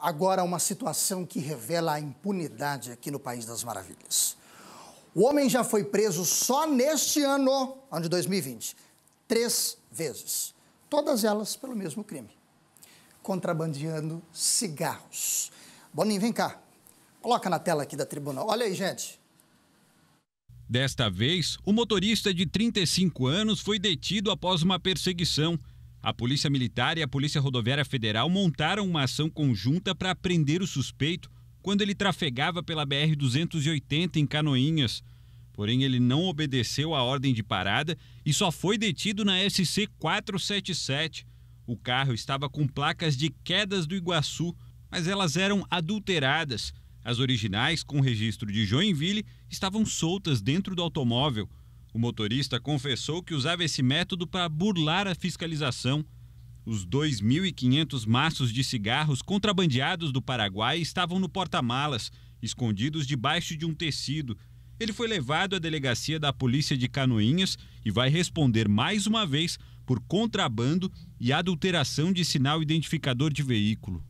Agora, uma situação que revela a impunidade aqui no País das Maravilhas. O homem já foi preso só neste ano, ano de 2020, três vezes. Todas elas pelo mesmo crime: contrabandeando cigarros. Boninho, vem cá. Coloca na tela aqui da tribunal. Olha aí, gente. Desta vez, o motorista de 35 anos foi detido após uma perseguição a Polícia Militar e a Polícia Rodoviária Federal montaram uma ação conjunta para prender o suspeito quando ele trafegava pela BR-280 em Canoinhas. Porém, ele não obedeceu à ordem de parada e só foi detido na SC-477. O carro estava com placas de quedas do Iguaçu, mas elas eram adulteradas. As originais, com registro de Joinville, estavam soltas dentro do automóvel. O motorista confessou que usava esse método para burlar a fiscalização. Os 2.500 maços de cigarros contrabandeados do Paraguai estavam no porta-malas, escondidos debaixo de um tecido. Ele foi levado à delegacia da Polícia de Canoinhas e vai responder mais uma vez por contrabando e adulteração de sinal identificador de veículo.